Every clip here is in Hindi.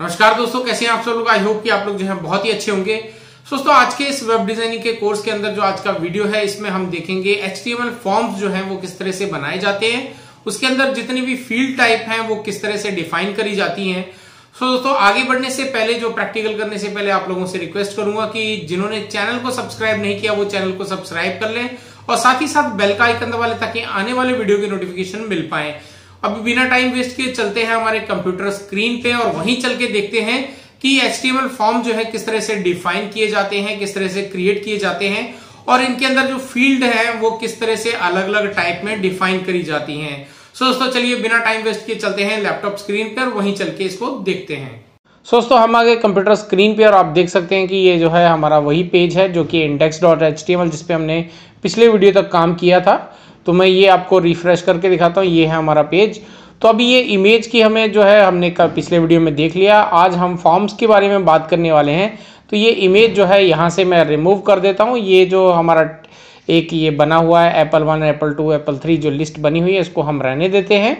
नमस्कार दोस्तों कैसे हैं आप सब लोग आई होप कि आप लोग जो है बहुत ही अच्छे होंगे दोस्तों आज के इस वेब डिजाइनिंग के कोर्स के अंदर जो आज का वीडियो है इसमें हम देखेंगे एच फॉर्म्स जो है वो किस तरह से बनाए जाते हैं उसके अंदर जितनी भी फील्ड टाइप है वो किस तरह से डिफाइन करी जाती है सो so, दोस्तों आगे बढ़ने से पहले जो प्रैक्टिकल करने से पहले आप लोगों से रिक्वेस्ट करूंगा कि जिन्होंने चैनल को सब्सक्राइब नहीं किया वो चैनल को सब्सक्राइब कर लें और साथ ही साथ बेल का आइकन दबा लें ताकि आने वाले वीडियो की नोटिफिकेशन मिल पाए अब बिना टाइम वेस्ट किए चलते हैं हमारे कंप्यूटर स्क्रीन पे और वहीं चल के देखते हैं कि एच फॉर्म जो है किस तरह से डिफाइन किए जाते हैं किस तरह से क्रिएट किए जाते हैं और इनके अंदर जो फील्ड है वो किस तरह से अलग अलग टाइप में डिफाइन करी जाती हैं सो दोस्तों चलिए बिना टाइम वेस्ट किए चलते हैं लैपटॉप स्क्रीन पर वहीं चल के इसको देखते हैं सो दोस्तों हम आगे कंप्यूटर स्क्रीन पे और आप देख सकते हैं कि ये जो है हमारा वही पेज है जो कि index dot H T M L जिसपे हमने पिछले वीडियो तक काम किया था तो मैं ये आपको रिफ्रेश करके दिखाता हूँ ये है हमारा पेज तो अभी ये इमेज की हमें जो है हमने पिछले वीडियो में देख लिया आज हम फॉर्म्स के बारे में बात करने वाले हैं तो ये इमेज जो है यहाँ से मैं रिमूव कर देता हूँ ये जो हमारा एक ये बना हुआ है apple one apple two apple three जो लिस्ट बनी हुई है इसको हम रहने देते हैं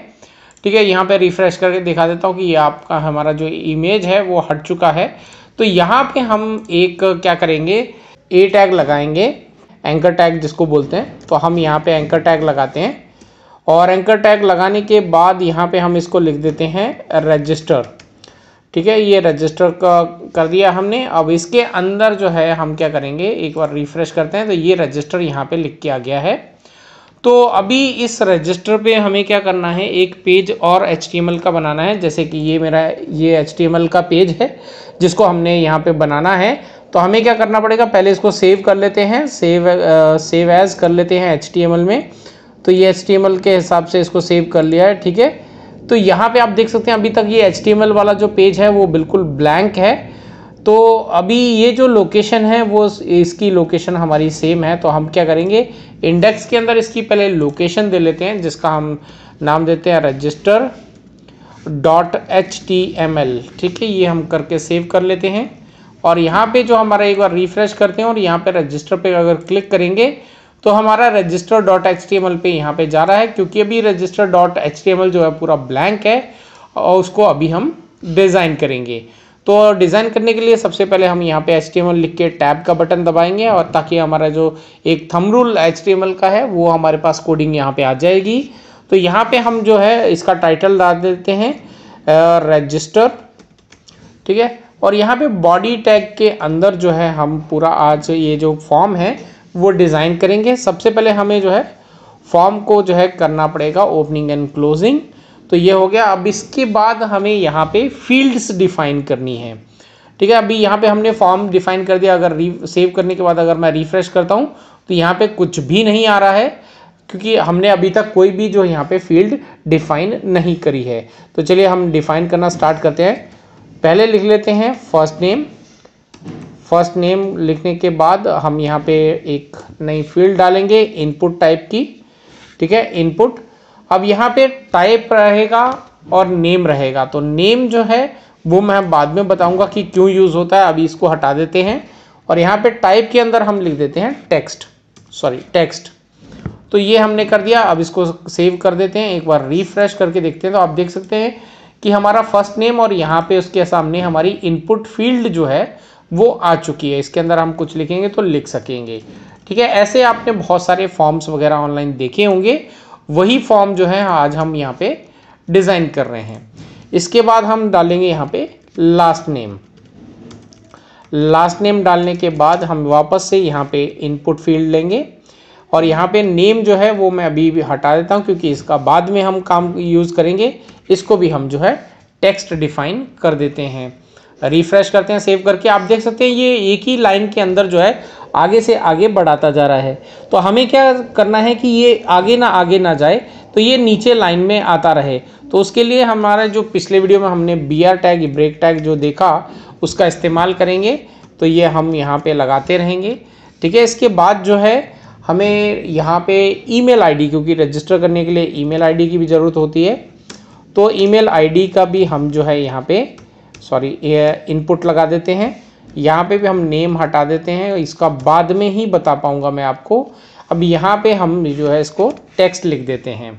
ठीक है यहाँ पे रिफ्रेश करके दिखा देता हूँ कि ये आपका हमारा जो इमेज है वो हट चुका है तो यहाँ पे हम एक क्या करेंगे ए टैग लगाएंगे एंकर टैग जिसको बोलते हैं तो हम यहाँ पे एंकर टैग लगाते हैं और एंकर टैग लगाने के बाद यहाँ पे हम इसको लिख देते हैं रजिस्टर ठीक है ये रजिस्टर का कर दिया हमने अब इसके अंदर जो है हम क्या करेंगे एक बार रिफ्रेश करते हैं तो ये रजिस्टर यहाँ पे लिख के आ गया है तो अभी इस रजिस्टर पे हमें क्या करना है एक पेज और एच का बनाना है जैसे कि ये मेरा ये एच का पेज है जिसको हमने यहाँ पे बनाना है तो हमें क्या करना पड़ेगा पहले इसको सेव कर लेते हैं सेव सेव एज़ कर लेते हैं एच में तो ये एच के हिसाब से इसको सेव कर लिया है ठीक है तो यहाँ पे आप देख सकते हैं अभी तक ये एच वाला जो पेज है वो बिल्कुल ब्लैंक है तो अभी ये जो लोकेशन है वो इसकी लोकेशन हमारी सेम है तो हम क्या करेंगे इंडेक्स के अंदर इसकी पहले लोकेशन दे लेते हैं जिसका हम नाम देते हैं register dot H T M L ठीक है ये हम करके सेव कर लेते हैं और यहाँ पे जो हमारा एक बार रिफ्रेश करते हैं और यहाँ पे रजिस्टर पे अगर क्लिक करेंगे तो हमारा register dot H T M पे यहाँ पे जा रहा है क्योंकि अभी register dot H T M जो है पूरा ब्लैंक है और उसको अभी हम डिज़ाइन करेंगे तो डिज़ाइन करने के लिए सबसे पहले हम यहाँ पे एच लिख के टैब का बटन दबाएंगे और ताकि हमारा जो एक थम रूल एच का है वो हमारे पास कोडिंग यहाँ पे आ जाएगी तो यहाँ पे हम जो है इसका टाइटल डाल देते हैं रजिस्टर ठीक है और यहाँ पे बॉडी टैग के अंदर जो है हम पूरा आज ये जो फॉर्म है वो डिज़ाइन करेंगे सबसे पहले हमें जो है फॉर्म को जो है करना पड़ेगा ओपनिंग एंड क्लोजिंग तो ये हो गया अब इसके बाद हमें यहाँ पे फील्ड्स डिफाइन करनी है ठीक है अभी यहाँ पे हमने फॉर्म डिफाइन कर दिया अगर सेव करने के बाद अगर मैं रिफ्रेश करता हूँ तो यहाँ पे कुछ भी नहीं आ रहा है क्योंकि हमने अभी तक कोई भी जो यहाँ पे फील्ड डिफाइन नहीं करी है तो चलिए हम डिफाइन करना स्टार्ट करते हैं पहले लिख लेते हैं फर्स्ट नेम फर्स्ट नेम लिखने के बाद हम यहाँ पे एक नई फील्ड डालेंगे इनपुट टाइप की ठीक है इनपुट अब यहाँ पे टाइप रहेगा और नेम रहेगा तो नेम जो है वो मैं बाद में बताऊंगा कि क्यों यूज़ होता है अभी इसको हटा देते हैं और यहाँ पे टाइप के अंदर हम लिख देते हैं टेक्स्ट सॉरी टेक्स्ट तो ये हमने कर दिया अब इसको सेव कर देते हैं एक बार रिफ्रेश करके देखते हैं तो आप देख सकते हैं कि हमारा फर्स्ट नेम और यहाँ पे उसके सामने हमारी इनपुट फील्ड जो है वो आ चुकी है इसके अंदर हम कुछ लिखेंगे तो लिख सकेंगे ठीक है ऐसे आपने बहुत सारे फॉर्म्स वगैरह ऑनलाइन देखे होंगे वही फॉर्म जो है आज हम यहाँ पे डिज़ाइन कर रहे हैं इसके बाद हम डालेंगे यहाँ पे लास्ट नेम लास्ट नेम डालने के बाद हम वापस से यहाँ पे इनपुट फील्ड लेंगे और यहाँ पे नेम जो है वो मैं अभी भी हटा देता हूँ क्योंकि इसका बाद में हम काम यूज़ करेंगे इसको भी हम जो है टेक्स्ट डिफाइन कर देते हैं रिफ्रेश करते हैं सेव करके आप देख सकते हैं ये एक ही लाइन के अंदर जो है आगे से आगे बढ़ाता जा रहा है तो हमें क्या करना है कि ये आगे ना आगे ना जाए तो ये नीचे लाइन में आता रहे तो उसके लिए हमारा जो पिछले वीडियो में हमने B R tag break tag जो देखा उसका इस्तेमाल करेंगे तो ये हम यहाँ पर लगाते रहेंगे ठीक है इसके बाद जो है हमें यहाँ पे ईमेल आईडी क्योंकि रजिस्टर करने के लिए ईमेल आईडी की भी ज़रूरत होती है तो ईमेल आईडी का भी हम जो है यहाँ पे सॉरी इनपुट लगा देते हैं यहाँ पे भी हम नेम हटा देते हैं इसका बाद में ही बता पाऊँगा मैं आपको अब यहाँ पे हम जो है इसको टेक्स्ट लिख देते हैं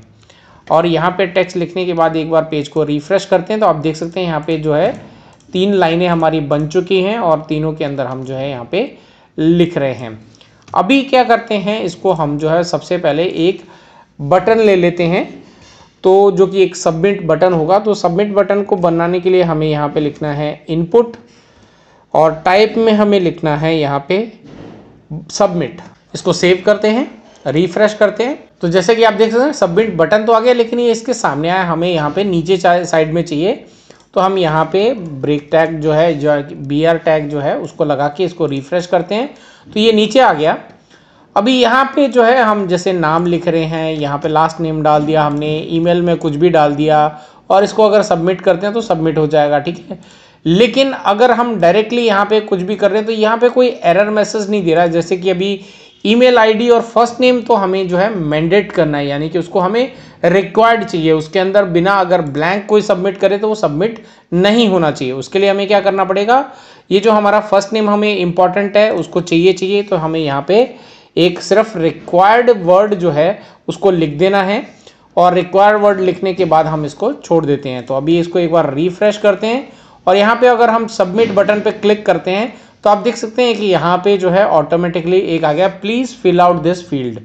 और यहाँ पे टेक्स्ट लिखने के बाद एक बार पेज को रिफ्रेश करते हैं तो आप देख सकते हैं यहाँ पर जो है तीन लाइनें हमारी बन चुकी हैं और तीनों के अंदर हम जो है यहाँ पर लिख रहे हैं अभी क्या करते हैं इसको हम जो है सबसे पहले एक बटन ले लेते हैं तो जो कि एक सबमिट बटन होगा तो सबमिट बटन को बनाने के लिए हमें यहाँ पे लिखना है इनपुट और टाइप में हमें लिखना है यहाँ पे सबमिट इसको सेव करते हैं रिफ्रेश करते हैं तो जैसे कि आप देख सकते हैं सबमिट बटन तो आ गया लेकिन ये इसके सामने आया हमें यहाँ पे नीचे साइड में चाहिए तो हम यहाँ पे ब्रेक टैग जो है जो बी आर टैग जो है उसको लगा के इसको रिफ्रेश करते हैं तो ये नीचे आ गया अभी यहाँ पे जो है हम जैसे नाम लिख रहे हैं यहाँ पे लास्ट नेम डाल दिया हमने ईमेल में कुछ भी डाल दिया और इसको अगर सबमिट करते हैं तो सबमिट हो जाएगा ठीक है लेकिन अगर हम डायरेक्टली यहाँ पे कुछ भी कर रहे हैं तो यहाँ पे कोई एरर मैसेज नहीं दे रहा है जैसे कि अभी ईमेल आईडी और फर्स्ट नेम तो हमें जो है मैंडेट करना है यानी कि उसको हमें रिक्वायर्ड चाहिए उसके अंदर बिना अगर ब्लैंक कोई सबमिट करे तो वो सबमिट नहीं होना चाहिए उसके लिए हमें क्या करना पड़ेगा ये जो हमारा फर्स्ट नेम हमें इंपॉर्टेंट है उसको चाहिए चाहिए तो हमें यहाँ पे एक सिर्फ रिक्वायर्ड वर्ड जो है उसको लिख देना है और रिक्वायर्ड वर्ड लिखने के बाद हम इसको छोड़ देते हैं तो अभी इसको एक बार रिफ्रेश करते हैं और यहाँ पे अगर हम सबमिट बटन पे क्लिक करते हैं तो आप देख सकते हैं कि यहाँ पे जो है ऑटोमेटिकली एक आ गया please fill out this field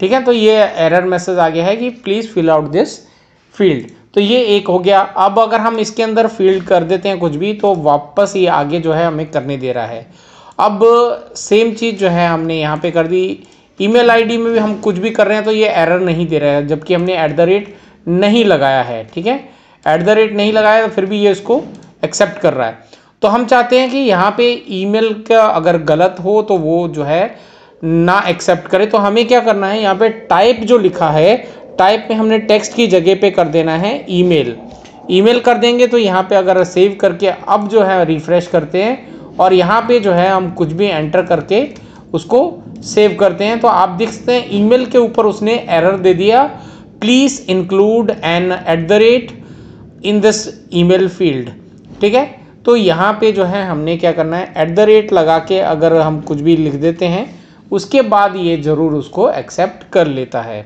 ठीक है तो ये एरर मैसेज आ गया है कि please fill out this field तो ये एक हो गया अब अगर हम इसके अंदर फील्ड कर देते हैं कुछ भी तो वापस ये आगे जो है हमें करने दे रहा है अब सेम चीज़ जो है हमने यहाँ पे कर दी ईमेल आईडी में भी हम कुछ भी कर रहे हैं तो ये एरर नहीं दे रहा है जबकि हमने ऐट द रेट नहीं लगाया है ठीक है ऐट द रेट नहीं लगाया तो फिर भी ये इसको एक्सेप्ट कर रहा है तो हम चाहते हैं कि यहाँ पे ईमेल का अगर गलत हो तो वो जो है ना एक्सेप्ट करे तो हमें क्या करना है यहाँ पे टाइप जो लिखा है टाइप में हमने टेक्स्ट की जगह पे कर देना है ईमेल ईमेल कर देंगे तो यहाँ पे अगर सेव करके अब जो है रिफ्रेश करते हैं और यहाँ पे जो है हम कुछ भी एंटर करके उसको सेव करते हैं तो आप देख सकते हैं ईमेल के ऊपर उसने एरर दे दिया please include an at the rate in this email field ठीक है तो यहाँ पे जो है हमने क्या करना है एट द रेट लगा के अगर हम कुछ भी लिख देते हैं उसके बाद ये ज़रूर उसको एक्सेप्ट कर लेता है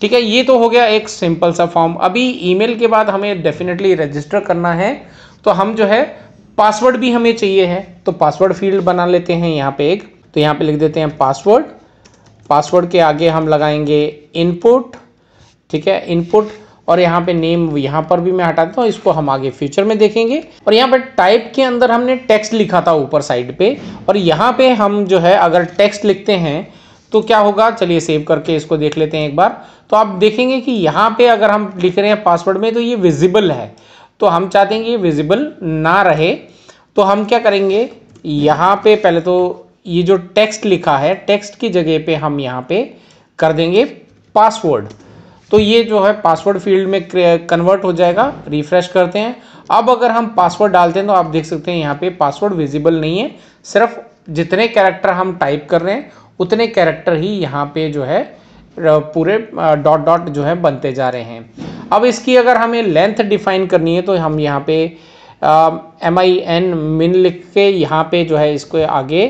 ठीक है ये तो हो गया एक सिंपल सा फॉर्म अभी ईमेल के बाद हमें डेफिनेटली रजिस्टर करना है तो हम जो है पासवर्ड भी हमें चाहिए है तो पासवर्ड फील्ड बना लेते हैं यहाँ पे एक तो यहाँ पे लिख देते हैं पासवर्ड पासवर्ड के आगे हम लगाएंगे इनपुट ठीक है इनपुट और यहाँ पे नेम यहाँ पर भी मैं हटा देता हूँ इसको हम आगे फ्यूचर में देखेंगे और यहाँ पर टाइप के अंदर हमने टेक्स्ट लिखा था ऊपर साइड पे और यहाँ पे हम जो है अगर टेक्स्ट लिखते हैं तो क्या होगा चलिए सेव करके इसको देख लेते हैं एक बार तो आप देखेंगे कि यहाँ पे अगर हम लिख रहे हैं पासवर्ड में तो ये विजिबल है तो हम चाहते हैं कि ये विजिबल ना रहे तो हम क्या करेंगे यहाँ पे पहले तो ये जो टेक्स्ट लिखा है टेक्स्ट की जगह पे हम यहाँ पे कर देंगे पासवर्ड तो ये जो है पासवर्ड फील्ड में कन्वर्ट हो जाएगा रिफ्रेश करते हैं अब अगर हम पासवर्ड डालते हैं तो आप देख सकते हैं यहाँ पे पासवर्ड विजिबल नहीं है सिर्फ जितने कैरेक्टर हम टाइप कर रहे हैं उतने कैरेक्टर ही यहाँ पे जो है पूरे डॉट डॉट जो है बनते जा रहे हैं अब इसकी अगर हमें लेंथ डिफाइन करनी है तो हम यहाँ पे एम आई एन मिन लिख के यहाँ पे जो है इसको आगे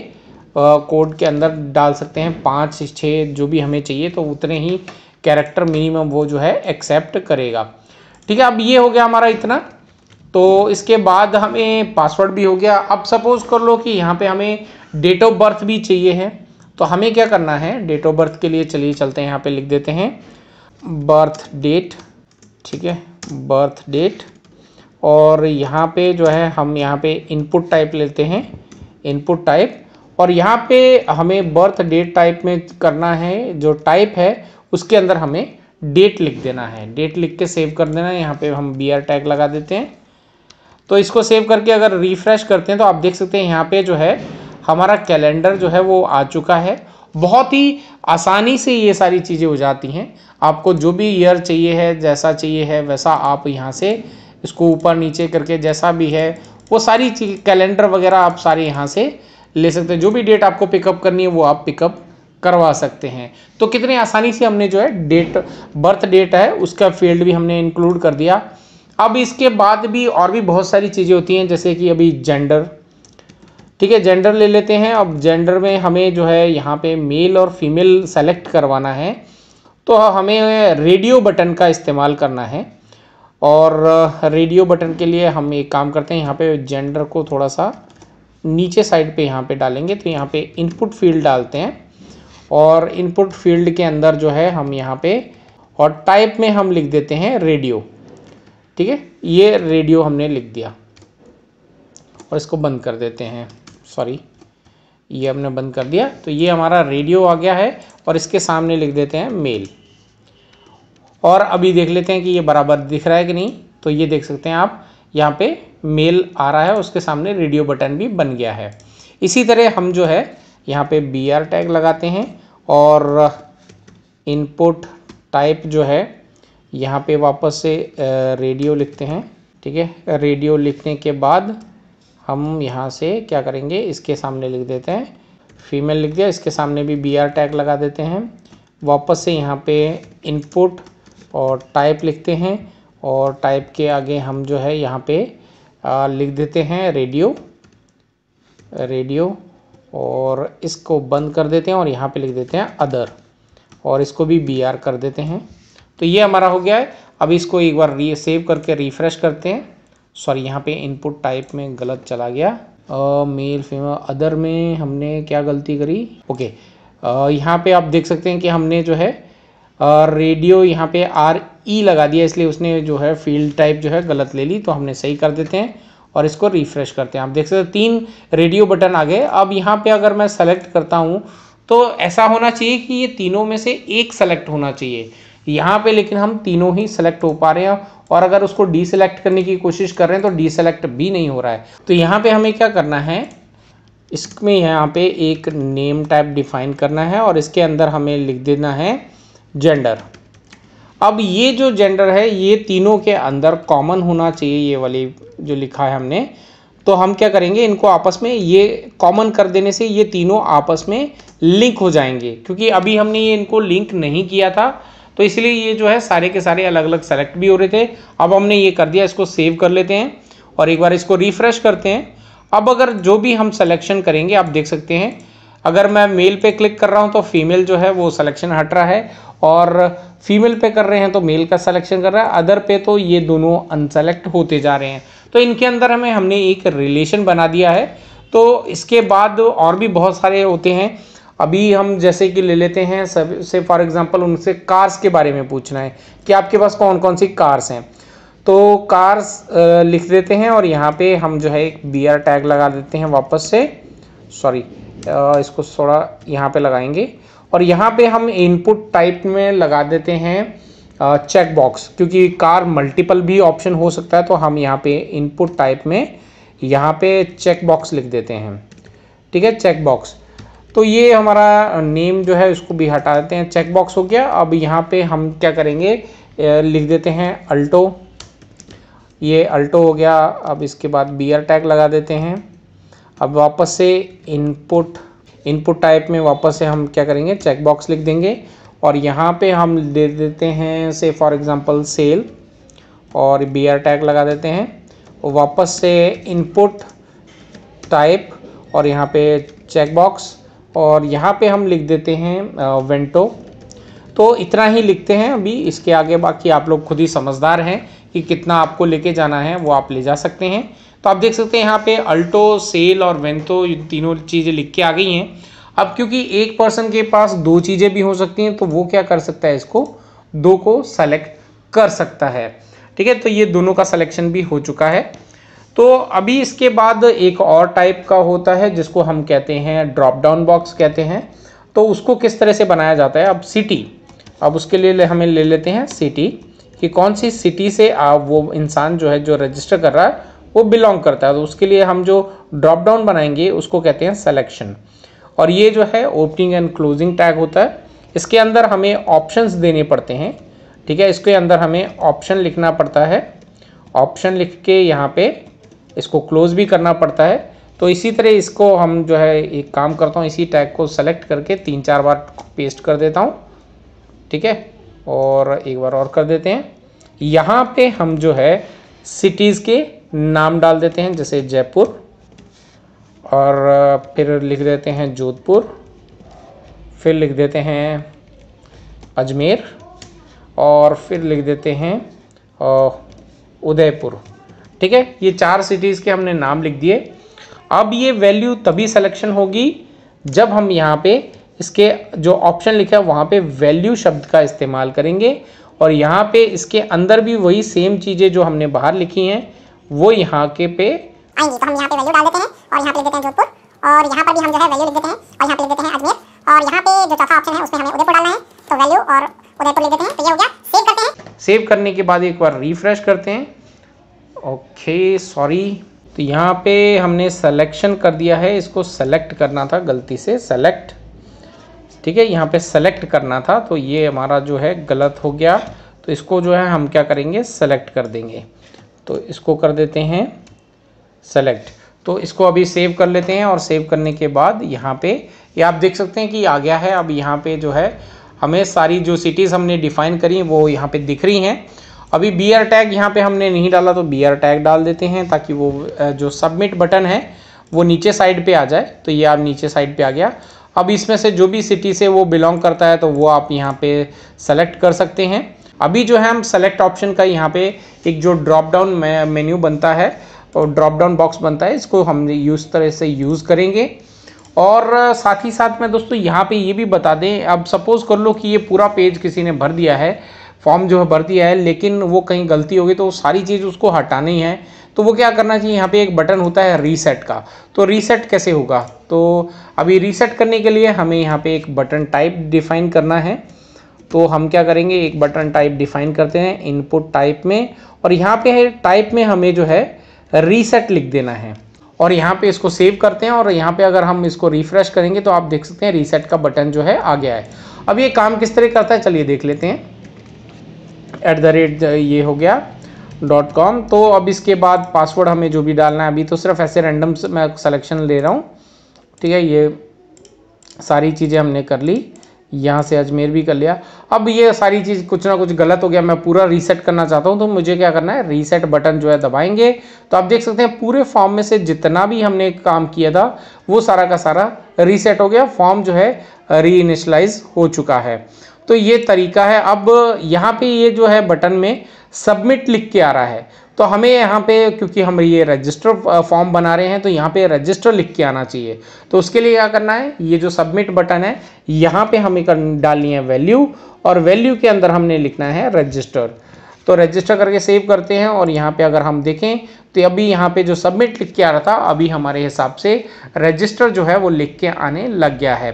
कोड के अंदर डाल सकते हैं पाँच छः जो भी हमें चाहिए तो उतने ही कैरेक्टर मिनिमम वो जो है एक्सेप्ट करेगा ठीक है अब ये हो गया हमारा इतना तो इसके बाद हमें पासवर्ड भी हो गया अब सपोज कर लो कि यहाँ पे हमें डेट ऑफ बर्थ भी चाहिए है तो हमें क्या करना है डेट ऑफ बर्थ के लिए चलिए चलते हैं यहाँ पे लिख देते हैं बर्थ डेट ठीक है बर्थ डेट और यहाँ पे जो है हम यहाँ पे इनपुट टाइप लेते हैं इनपुट टाइप और यहाँ पे हमें बर्थ डेट टाइप में करना है जो टाइप है उसके अंदर हमें डेट लिख देना है डेट लिख के सेव कर देना है यहाँ पे हम बी आर टैग लगा देते हैं तो इसको सेव करके अगर रिफ्रेश करते हैं तो आप देख सकते हैं यहाँ पे जो है हमारा कैलेंडर जो है वो आ चुका है बहुत ही आसानी से ये सारी चीज़ें हो जाती हैं आपको जो भी ईयर चाहिए है जैसा चाहिए है वैसा आप यहाँ से इसको ऊपर नीचे करके जैसा भी है वो सारी चीज कैलेंडर वगैरह आप सारे यहाँ से ले सकते हैं जो भी डेट आपको पिकअप करनी है वो आप पिकअप करवा सकते हैं तो कितने आसानी से हमने जो है डेट बर्थ डेट है उसका फील्ड भी हमने इंक्लूड कर दिया अब इसके बाद भी और भी बहुत सारी चीज़ें होती हैं जैसे कि अभी जेंडर ठीक है जेंडर ले लेते हैं अब जेंडर में हमें जो है यहाँ पे मेल और फीमेल सेलेक्ट करवाना है तो हमें रेडियो बटन का इस्तेमाल करना है और रेडियो uh, बटन के लिए हम एक काम करते हैं यहाँ पे जेंडर को थोड़ा सा नीचे साइड पे यहाँ पे डालेंगे तो यहाँ पे इनपुट फील्ड डालते हैं और इनपुट फील्ड के अंदर जो है हम यहाँ पे और टाइप में हम लिख देते हैं रेडियो ठीक है ये रेडियो हमने लिख दिया और इसको बंद कर देते हैं सॉरी ये हमने बंद कर दिया तो ये हमारा रेडियो आ गया है और इसके सामने लिख देते हैं मेल और अभी देख लेते हैं कि ये बराबर दिख रहा है कि नहीं तो ये देख सकते हैं आप यहाँ पे मेल आ रहा है उसके सामने रेडियो बटन भी बन गया है इसी तरह हम जो है यहाँ पे बी आर टैग लगाते हैं और इनपुट टाइप जो है यहाँ पे वापस से रेडियो लिखते हैं ठीक है रेडियो लिखने के बाद हम यहाँ से क्या करेंगे इसके सामने लिख देते हैं फीमेल लिख दिया इसके सामने भी बी आर टैग लगा देते हैं वापस से यहाँ पे इनपुट और टाइप लिखते हैं और टाइप के आगे हम जो है यहाँ पे लिख देते हैं रेडियो रेडियो और इसको बंद कर देते हैं और यहाँ पे लिख देते हैं अदर और इसको भी बी आर कर देते हैं तो ये हमारा हो गया है अब इसको एक बार री सेव करके रिफ्रेश करते हैं सॉरी यहाँ पे इनपुट टाइप में गलत चला गया मेल फीमेल अदर में हमने क्या गलती करी ओके यहाँ पे आप देख सकते हैं कि हमने जो है रेडियो यहाँ पे आर ई लगा दिया इसलिए उसने जो है फील्ड टाइप जो है गलत ले ली तो हमने सही कर देते हैं और इसको रिफ्रेश करते हैं आप देख सकते हैं तीन रेडियो बटन आ गए अब यहाँ पे अगर मैं सेलेक्ट करता हूँ तो ऐसा होना चाहिए कि ये तीनों में से एक सेलेक्ट होना चाहिए यहाँ पे लेकिन हम तीनों ही सेलेक्ट हो पा रहे हैं और अगर उसको डीसेलेक्ट करने की कोशिश कर रहे हैं तो डीसेलेक्ट भी नहीं हो रहा है तो यहाँ पे हमें क्या करना है इसमें यहाँ पे एक नेम टाइप डिफाइन करना है और इसके अंदर हमें लिख देना है जेंडर अब ये जो जेंडर है ये तीनों के अंदर कॉमन होना चाहिए ये वाली जो लिखा है हमने तो हम क्या करेंगे इनको आपस में ये कॉमन कर देने से ये तीनों आपस में लिंक हो जाएंगे क्योंकि अभी हमने ये इनको लिंक नहीं किया था तो इसलिए ये जो है सारे के सारे अलग अलग सेलेक्ट भी हो रहे थे अब हमने ये कर दिया इसको सेव कर लेते हैं और एक बार इसको रिफ्रेश करते हैं अब अगर जो भी हम सलेक्शन करेंगे आप देख सकते हैं अगर मैं मेल पे क्लिक कर रहा हूँ तो फीमेल जो है वो सिलेक्शन हट रहा है और फीमेल पे कर रहे हैं तो मेल का सिलेक्शन कर रहा है अदर पे तो ये दोनों अनसेलेक्ट होते जा रहे हैं तो इनके अंदर हमें हमने एक रिलेशन बना दिया है तो इसके बाद और भी बहुत सारे होते हैं अभी हम जैसे कि ले लेते हैं सब से फॉर एग्जांपल उनसे कार्स के बारे में पूछना है कि आपके पास कौन कौन सी कार्स हैं तो कार्स लिख देते हैं और यहाँ पे हम जो है एक बी टैग लगा देते हैं वापस से सॉरी इसको थोड़ा यहाँ पे लगाएंगे और यहाँ पे हम इनपुट टाइप में लगा देते हैं चेक बॉक्स क्योंकि कार मल्टीपल भी ऑप्शन हो सकता है तो हम यहाँ पे इनपुट टाइप में यहाँ पे चेक बॉक्स लिख देते हैं ठीक है चेक बॉक्स तो ये हमारा नेम जो है उसको भी हटा देते हैं चेक बॉक्स हो गया अब यहाँ पे हम क्या करेंगे लिख देते हैं अल्टो ये अल्टो हो गया अब इसके बाद बी टैग लगा देते हैं अब वापस से इनपुट इनपुट टाइप में वापस से हम क्या करेंगे चेकबॉक्स लिख देंगे और यहाँ पे हम दे देते हैं से फॉर एग्ज़ाम्पल सेल और बी आर टैग लगा देते हैं और वापस से इनपुट टाइप और यहाँ पे चेकबॉक्स और यहाँ पे हम लिख देते हैं वेंटो uh, तो इतना ही लिखते हैं अभी इसके आगे बाकी आप लोग खुद ही समझदार हैं कि कितना आपको लेके जाना है वो आप ले जा सकते हैं तो आप देख सकते हैं यहाँ पे अल्टो सेल और ये तीनों चीज़ें लिख के आ गई हैं अब क्योंकि एक पर्सन के पास दो चीज़ें भी हो सकती हैं तो वो क्या कर सकता है इसको दो को सेलेक्ट कर सकता है ठीक है तो ये दोनों का सलेक्शन भी हो चुका है तो अभी इसके बाद एक और टाइप का होता है जिसको हम कहते हैं ड्रॉप डाउन बॉक्स कहते हैं तो उसको किस तरह से बनाया जाता है अब सिटी अब उसके लिए हमें ले लेते हैं सिटी कि कौन सी सिटी से आप वो इंसान जो है जो रजिस्टर कर रहा है वो बिलोंग करता है तो उसके लिए हम जो ड्रॉप डाउन बनाएंगे उसको कहते हैं सेलेक्शन और ये जो है ओपनिंग एंड क्लोजिंग टैग होता है इसके अंदर हमें ऑप्शंस देने पड़ते हैं ठीक है इसके अंदर हमें ऑप्शन लिखना पड़ता है ऑप्शन लिख के यहाँ पे इसको क्लोज भी करना पड़ता है तो इसी तरह इसको हम जो है एक काम करता हूँ इसी टैग को सेलेक्ट करके तीन चार बार पेस्ट कर देता हूँ ठीक है और एक बार और कर देते हैं यहाँ पे हम जो है सिटीज़ के नाम डाल देते हैं जैसे जयपुर और फिर लिख देते हैं जोधपुर फिर लिख देते हैं अजमेर और फिर लिख देते हैं उदयपुर ठीक है ये चार सिटीज़ के हमने नाम लिख दिए अब ये वैल्यू तभी सिलेक्शन होगी जब हम यहाँ पे इसके जो ऑप्शन लिखा है वहाँ पे वैल्यू शब्द का इस्तेमाल करेंगे और यहाँ पे इसके अंदर भी वही सेम चीज़ें जो हमने बाहर लिखी हैं वो यहाँ के पे आएंगी तो हम यहाँ पे वैल्यू डाल देते हैं और यहाँ पे लिख देते हैं जोधपुर और यहाँ पर भी हम जो है वैल्यू लिख देते हैं और यहाँ पे लिख देते हैं अजमेर और यहाँ पे जो चौथा ऑप्शन है उसमें हमें उदयपुर डालना है तो वैल्यू और उदयपुर लिख देते हैं तो ये हो गया सेव करते हैं सेव करने के बाद एक बार रिफ्रेश करते हैं ओके सॉरी तो यहाँ पे हमने सेलेक्शन कर दिया है इसको सेलेक्ट करना था गलती से सेलेक्ट ठीक है यहाँ पे सेलेक्ट करना था तो ये हमारा जो है गलत हो गया तो इसको जो है हम क्या करेंगे सेलेक्ट कर देंगे तो इसको कर देते हैं सेलेक्ट तो इसको अभी सेव कर लेते हैं और सेव करने के बाद यहाँ पे ये आप देख सकते हैं कि आ गया है अब यहाँ पे जो है हमें सारी जो सिटीज़ हमने डिफ़ाइन करी वो यहाँ पे दिख रही हैं अभी बी आर टैग यहाँ पे हमने नहीं डाला तो बी आर टैग डाल देते हैं ताकि वो जो सबमिट बटन है वो नीचे साइड पर आ जाए तो ये आप नीचे साइड पर आ गया अब इसमें से जो भी सिटी से वो बिलोंग करता है तो वो आप यहाँ पे सेलेक्ट कर सकते हैं अभी जो है हम सेलेक्ट ऑप्शन का यहाँ पे एक जो ड्रॉप डाउन मेन्यू बनता है और ड्रॉप डाउन बॉक्स बनता है इसको हम यूज़ तरह से यूज़ करेंगे और साथ ही साथ में दोस्तों यहाँ पे ये भी बता दें अब सपोज़ कर लो कि ये पूरा पेज किसी ने भर दिया है फॉर्म जो है भर दिया है लेकिन वो कहीं गलती होगी तो सारी चीज़ उसको हटानी है तो वो क्या करना चाहिए यहाँ पे एक बटन होता है रीसेट का तो रीसेट कैसे होगा तो अभी रीसेट करने के लिए हमें यहाँ पे एक बटन टाइप डिफाइन करना है तो हम क्या करेंगे एक बटन टाइप डिफाइन करते हैं इनपुट टाइप में और यहाँ पे है टाइप में हमें जो है रीसेट लिख देना है और यहाँ पे इसको सेव करते हैं और यहाँ पे अगर हम इसको रिफ्रेश करेंगे तो आप देख सकते हैं रीसेट का बटन जो है आ गया है अब ये काम किस तरह करता है चलिए देख लेते हैं एट द रेट ये हो गया डॉट कॉम तो अब इसके बाद पासवर्ड हमें जो भी डालना है अभी तो सिर्फ ऐसे रैंडम मैं सलेक्शन ले रहा हूँ ठीक है ये सारी चीज़ें हमने कर ली यहाँ से अजमेर भी कर लिया अब ये सारी चीज़ कुछ ना कुछ गलत हो गया मैं पूरा रीसेट करना चाहता हूँ तो मुझे क्या करना है रीसेट बटन जो है दबाएंगे तो आप देख सकते हैं पूरे फॉर्म में से जितना भी हमने काम किया था वो सारा का सारा रीसेट हो गया फॉर्म जो है री हो चुका है तो ये तरीका है अब यहाँ पे ये जो है बटन में सबमिट लिख के आ रहा है तो हमें यहाँ पे क्योंकि हम ये रजिस्टर फॉर्म बना रहे हैं तो यहाँ पे रजिस्टर लिख के आना चाहिए तो उसके लिए क्या करना है ये जो सबमिट बटन है यहाँ पे हमें कर, डालनी है वैल्यू और वैल्यू के अंदर हमने लिखना है रजिस्टर तो रजिस्टर करके सेव करते हैं और यहाँ पे अगर हम देखें तो अभी यहाँ पे जो सबमिट लिख के आ रहा था अभी हमारे हिसाब से रजिस्टर जो है वो लिख के आने लग गया है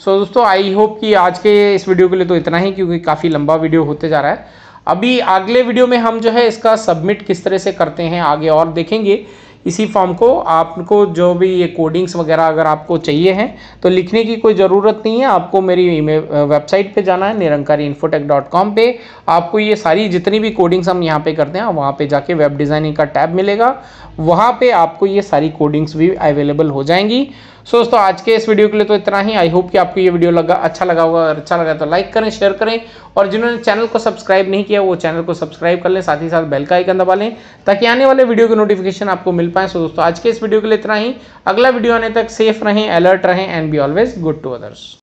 सो so, दोस्तों आई होप कि आज के इस वीडियो के लिए तो इतना ही क्योंकि काफ़ी लंबा वीडियो होते जा रहा है अभी अगले वीडियो में हम जो है इसका सबमिट किस तरह से करते हैं आगे और देखेंगे इसी फॉर्म को आपको जो भी ये कोडिंग्स वगैरह अगर आपको चाहिए हैं तो लिखने की कोई ज़रूरत नहीं है आपको मेरी वेबसाइट पे जाना है निरंकारी इन्फोटेक डॉट कॉम पर आपको ये सारी जितनी भी कोडिंग्स हम यहाँ पे करते हैं वहाँ पे जाके वेब डिज़ाइनिंग का टैब मिलेगा वहाँ पे आपको ये सारी कोडिंग्स भी अवेलेबल हो जाएंगी सो दोस्तों आज के इस वीडियो के लिए तो इतना ही आई होप कि आपको ये वीडियो लगा अच्छा लगा होगा और अच्छा लगा तो लाइक करें शेयर करें और जिन्होंने चैनल को सब्सक्राइब नहीं किया वो चैनल को सब्सक्राइब कर लें साथ ही साथ बेल का आइकन दबा लें ताकि आने वाले वीडियो के नोटिफिकेशन आपको मिल पाए सो दोस्तों आज के इस वीडियो के लिए इतना ही अगला वीडियो आने तक सेफ रहें अलर्ट रहें and be always good to others